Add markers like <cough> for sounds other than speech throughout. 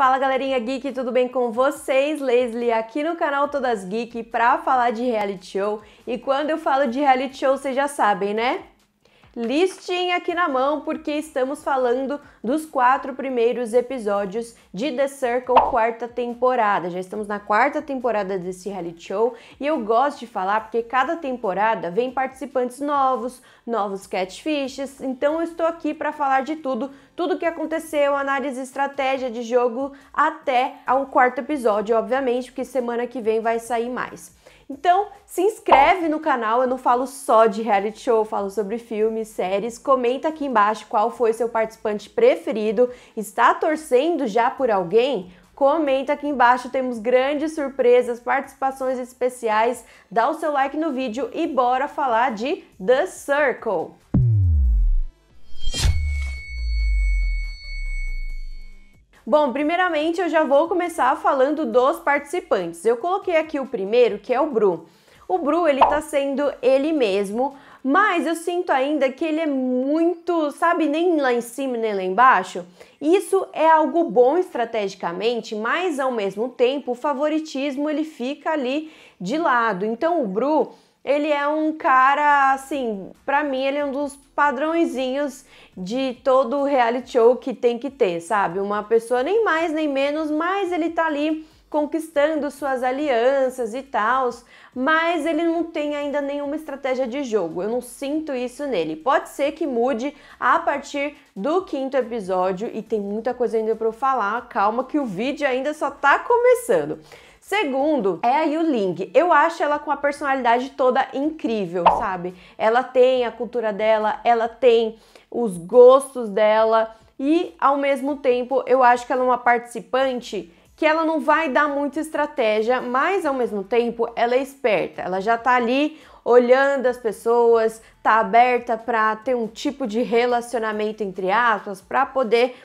Fala galerinha geek, tudo bem com vocês? Leslie aqui no canal Todas Geek para falar de reality show. E quando eu falo de reality show, vocês já sabem, né? listinha aqui na mão, porque estamos falando dos quatro primeiros episódios de The Circle, quarta temporada. Já estamos na quarta temporada desse reality show e eu gosto de falar porque cada temporada vem participantes novos, novos catfishes, então eu estou aqui para falar de tudo, tudo que aconteceu, análise estratégia de jogo até ao quarto episódio, obviamente, porque semana que vem vai sair mais. Então, se inscreve no canal, eu não falo só de reality show, falo sobre filmes, séries. Comenta aqui embaixo qual foi seu participante preferido. Está torcendo já por alguém? comenta aqui embaixo, temos grandes surpresas, participações especiais, dá o seu like no vídeo e bora falar de The Circle. Bom, primeiramente eu já vou começar falando dos participantes. Eu coloquei aqui o primeiro, que é o Bru. O Bru, ele tá sendo ele mesmo, mas eu sinto ainda que ele é muito, sabe, nem lá em cima nem lá embaixo. Isso é algo bom estrategicamente, mas ao mesmo tempo o favoritismo ele fica ali de lado. Então o Bru ele é um cara, assim, para mim ele é um dos padrõezinhos de todo reality show que tem que ter, sabe? Uma pessoa nem mais nem menos, mas ele tá ali conquistando suas alianças e tal, mas ele não tem ainda nenhuma estratégia de jogo. Eu não sinto isso nele. Pode ser que mude a partir do quinto episódio e tem muita coisa ainda para eu falar. Calma que o vídeo ainda só tá começando. Segundo, é a Yuling. Eu acho ela com a personalidade toda incrível, sabe? Ela tem a cultura dela, ela tem os gostos dela e ao mesmo tempo eu acho que ela é uma participante que ela não vai dar muita estratégia, mas ao mesmo tempo ela é esperta. Ela já tá ali olhando as pessoas, tá aberta para ter um tipo de relacionamento entre aspas para poder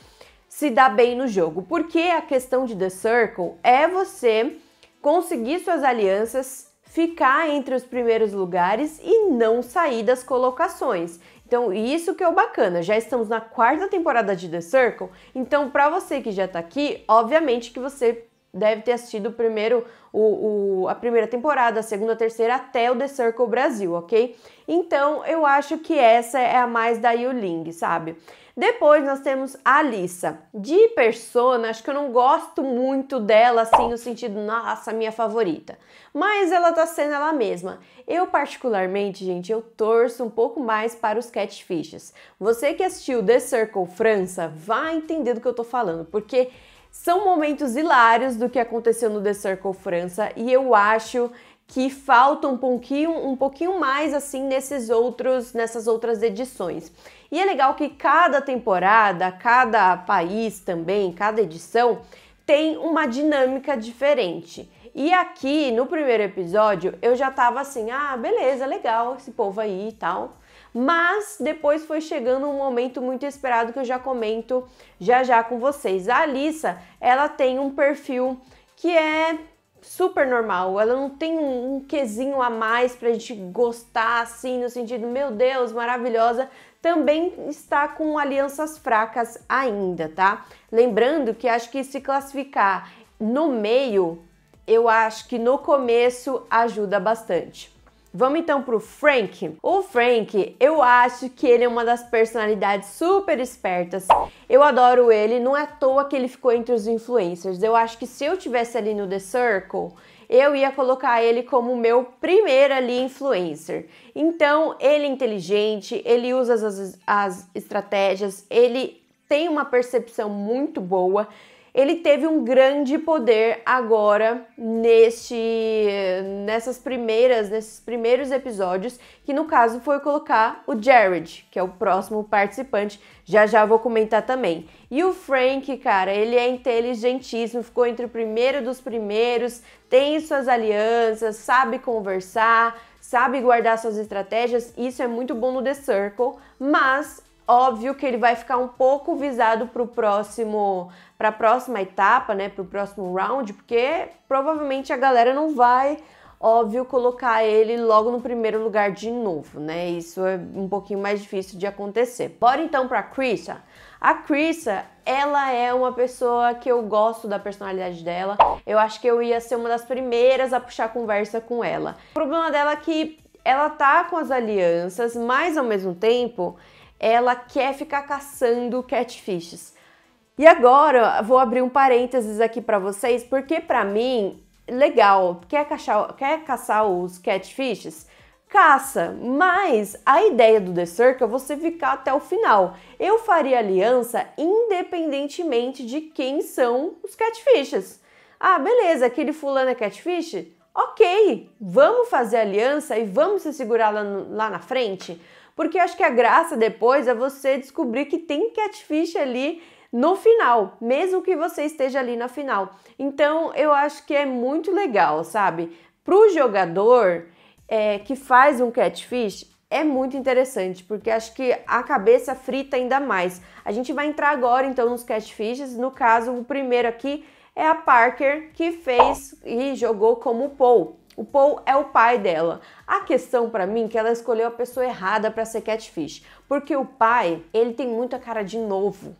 se dar bem no jogo. Porque a questão de The Circle é você conseguir suas alianças, ficar entre os primeiros lugares e não sair das colocações. Então, isso que é o bacana. Já estamos na quarta temporada de The Circle, então para você que já está aqui, obviamente que você deve ter assistido primeiro o, o, a primeira temporada, a segunda, a terceira, até o The Circle Brasil, ok? Então eu acho que essa é a mais da Yuling, sabe? Depois nós temos a Alissa. De persona, acho que eu não gosto muito dela, assim, no sentido, nossa, minha favorita. Mas ela tá sendo ela mesma. Eu, particularmente, gente, eu torço um pouco mais para os catfishes. Você que assistiu The Circle França vai entender do que eu tô falando, porque são momentos hilários do que aconteceu no The Circle França e eu acho que falta um pouquinho, um pouquinho mais assim nesses outros, nessas outras edições. E é legal que cada temporada, cada país também, cada edição tem uma dinâmica diferente. E aqui no primeiro episódio eu já tava assim, ah, beleza, legal esse povo aí e tal. Mas depois foi chegando um momento muito esperado que eu já comento já já com vocês. A Alissa, ela tem um perfil que é super normal, ela não tem um, um quesinho a mais pra gente gostar assim, no sentido, meu Deus, maravilhosa, também está com alianças fracas ainda, tá? Lembrando que acho que se classificar no meio, eu acho que no começo ajuda bastante. Vamos então pro Frank. O Frank, eu acho que ele é uma das personalidades super espertas. Eu adoro ele, não é à toa que ele ficou entre os influencers. Eu acho que se eu tivesse ali no The Circle, eu ia colocar ele como meu primeiro ali influencer. Então, ele é inteligente, ele usa as, as estratégias, ele tem uma percepção muito boa ele teve um grande poder agora neste nessas primeiras, nesses primeiros episódios, que no caso foi colocar o Jared, que é o próximo participante, já já vou comentar também. E o Frank, cara, ele é inteligentíssimo, ficou entre o primeiro dos primeiros, tem suas alianças, sabe conversar, sabe guardar suas estratégias, isso é muito bom no The Circle, mas óbvio que ele vai ficar um pouco visado para o próximo, para a próxima etapa, né, para o próximo round, porque provavelmente a galera não vai óbvio colocar ele logo no primeiro lugar de novo, né? Isso é um pouquinho mais difícil de acontecer. Bora então para Chrisa. A Chrisa, ela é uma pessoa que eu gosto da personalidade dela. Eu acho que eu ia ser uma das primeiras a puxar conversa com ela. O problema dela é que ela tá com as alianças, mas ao mesmo tempo ela quer ficar caçando catfishes. E agora, vou abrir um parênteses aqui para vocês, porque para mim legal, quer, caçar, quer caçar os catfishes? Caça, mas a ideia do The Circle é você ficar até o final. Eu faria aliança independentemente de quem são os catfishes. Ah, beleza, aquele fulano é catfish? Ok, vamos fazer aliança e vamos se segurar lá, no, lá na frente? Porque acho que a graça depois é você descobrir que tem catfish ali no final, mesmo que você esteja ali na final. Então, eu acho que é muito legal, sabe? Para o jogador é, que faz um catfish, é muito interessante, porque acho que a cabeça frita ainda mais. A gente vai entrar agora, então, nos catfishes. No caso, o primeiro aqui é a Parker, que fez e jogou como Paul. O Paul é o pai dela. A questão para mim é que ela escolheu a pessoa errada para ser catfish, porque o pai, ele tem muita cara de novo.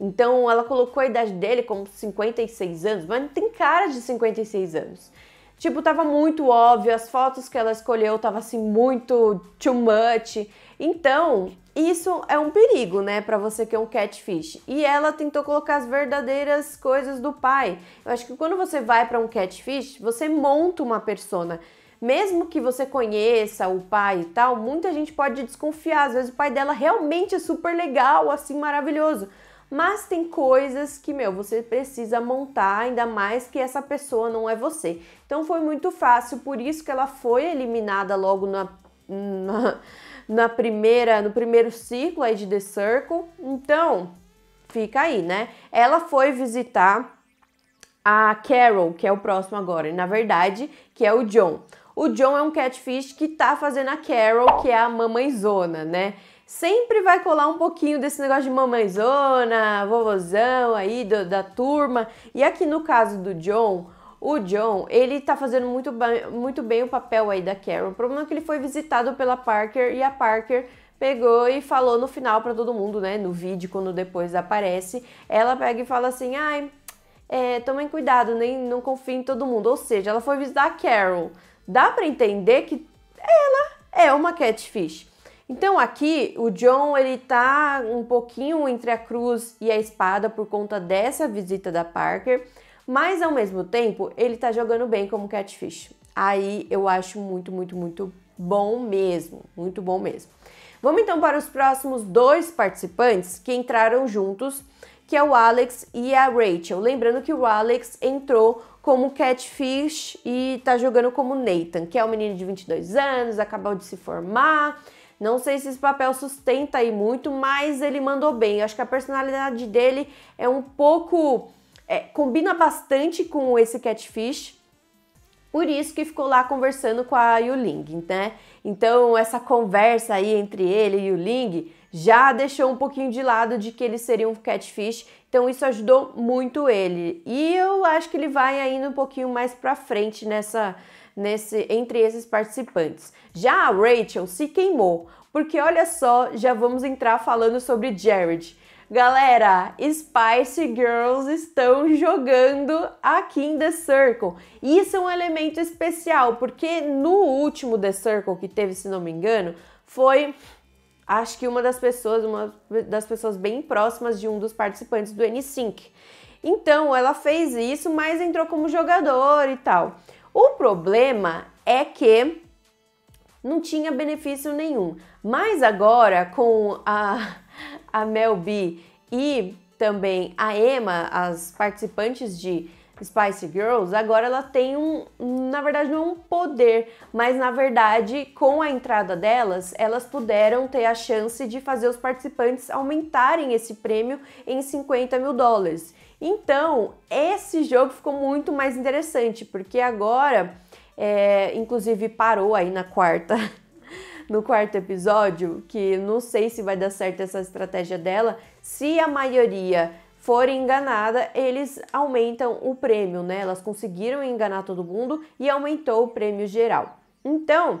Então ela colocou a idade dele como 56 anos, mas não tem cara de 56 anos. Tipo, tava muito óbvio, as fotos que ela escolheu tava assim muito too much. Então, isso é um perigo, né, para você que é um catfish. E ela tentou colocar as verdadeiras coisas do pai. Eu acho que quando você vai para um catfish, você monta uma persona. Mesmo que você conheça o pai e tal, muita gente pode desconfiar. Às vezes o pai dela realmente é super legal, assim, maravilhoso mas tem coisas que, meu, você precisa montar, ainda mais que essa pessoa não é você. Então foi muito fácil, por isso que ela foi eliminada logo na, na, na primeira, no primeiro ciclo aí de The Circle. Então, fica aí, né? Ela foi visitar a Carol, que é o próximo agora, e na verdade, que é o John. O John é um catfish que tá fazendo a Carol, que é a mamãezona, né? sempre vai colar um pouquinho desse negócio de mamãezona, vovozão aí do, da turma. E aqui no caso do John, o John, ele tá fazendo muito, muito bem o papel aí da Carol. O problema é que ele foi visitado pela Parker e a Parker pegou e falou no final para todo mundo, né, no vídeo, quando depois aparece, ela pega e fala assim, ai, é, tomem cuidado, nem não confiem em todo mundo. Ou seja, ela foi visitar a Carol. Dá para entender que ela é uma catfish. Então aqui o John ele tá um pouquinho entre a cruz e a espada por conta dessa visita da Parker, mas ao mesmo tempo ele tá jogando bem como Catfish. Aí eu acho muito, muito, muito bom mesmo, muito bom mesmo. Vamos então para os próximos dois participantes que entraram juntos, que é o Alex e a Rachel. Lembrando que o Alex entrou como Catfish e tá jogando como Nathan, que é um menino de 22 anos, acabou de se formar, não sei se esse papel sustenta aí muito, mas ele mandou bem. Eu acho que a personalidade dele é um pouco. É, combina bastante com esse catfish. Por isso que ficou lá conversando com a Yuling, né? Então, essa conversa aí entre ele e Yuling já deixou um pouquinho de lado de que ele seria um catfish, então isso ajudou muito ele. E eu acho que ele vai ainda um pouquinho mais para frente nessa nesse, entre esses participantes. Já a Rachel se queimou, porque olha só, já vamos entrar falando sobre Jared. Galera, Spice Girls estão jogando aqui em The Circle. Isso é um elemento especial, porque no último The Circle que teve, se não me engano, foi acho que uma das pessoas, uma das pessoas bem próximas de um dos participantes do N5. Então, ela fez isso, mas entrou como jogador e tal. O problema é que não tinha benefício nenhum. Mas agora com a, <laughs> a Mel B e também a Emma, as participantes de Spice Girls, agora ela tem um, na verdade não é um poder, mas na verdade com a entrada delas, elas puderam ter a chance de fazer os participantes aumentarem esse prêmio em 50 mil dólares. Então, esse jogo ficou muito mais interessante, porque agora, é, inclusive, parou aí na quarta. <laughs> No quarto episódio, que não sei se vai dar certo essa estratégia dela, se a maioria for enganada, eles aumentam o prêmio, né? Elas conseguiram enganar todo mundo e aumentou o prêmio geral. Então,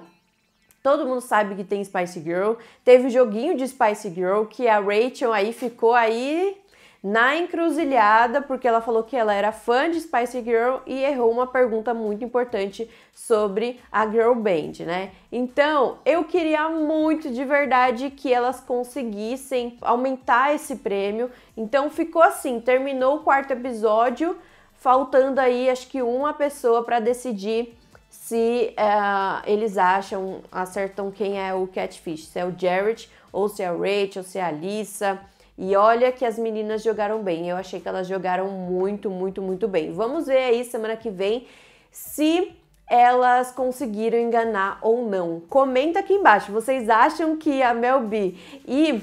todo mundo sabe que tem Spice Girl. Teve o um joguinho de Spice Girl que a Rachel aí ficou aí na encruzilhada, porque ela falou que ela era fã de Spice Girl e errou uma pergunta muito importante sobre a girl band, né? Então, eu queria muito de verdade que elas conseguissem aumentar esse prêmio. Então, ficou assim, terminou o quarto episódio, faltando aí acho que uma pessoa para decidir se uh, eles acham, acertam quem é o Catfish, se é o Jared, ou se é o Rachel, se é a Lisa, e olha que as meninas jogaram bem. Eu achei que elas jogaram muito, muito, muito bem. Vamos ver aí semana que vem se elas conseguiram enganar ou não. Comenta aqui embaixo, vocês acham que a Mel B e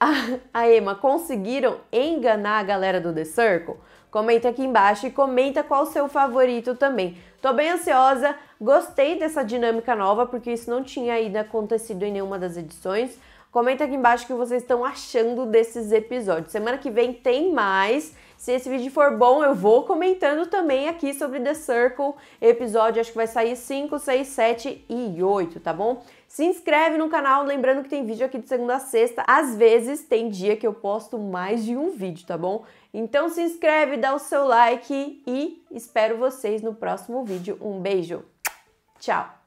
a, a Emma conseguiram enganar a galera do The Circle? Comenta aqui embaixo e comenta qual o seu favorito também. Tô bem ansiosa, gostei dessa dinâmica nova porque isso não tinha ainda acontecido em nenhuma das edições. Comenta aqui embaixo o que vocês estão achando desses episódios. Semana que vem tem mais. Se esse vídeo for bom, eu vou comentando também aqui sobre The Circle, episódio, acho que vai sair 5, 6, 7 e 8, tá bom? Se inscreve no canal, lembrando que tem vídeo aqui de segunda a sexta. Às vezes tem dia que eu posto mais de um vídeo, tá bom? Então se inscreve, dá o seu like e espero vocês no próximo vídeo. Um beijo, tchau!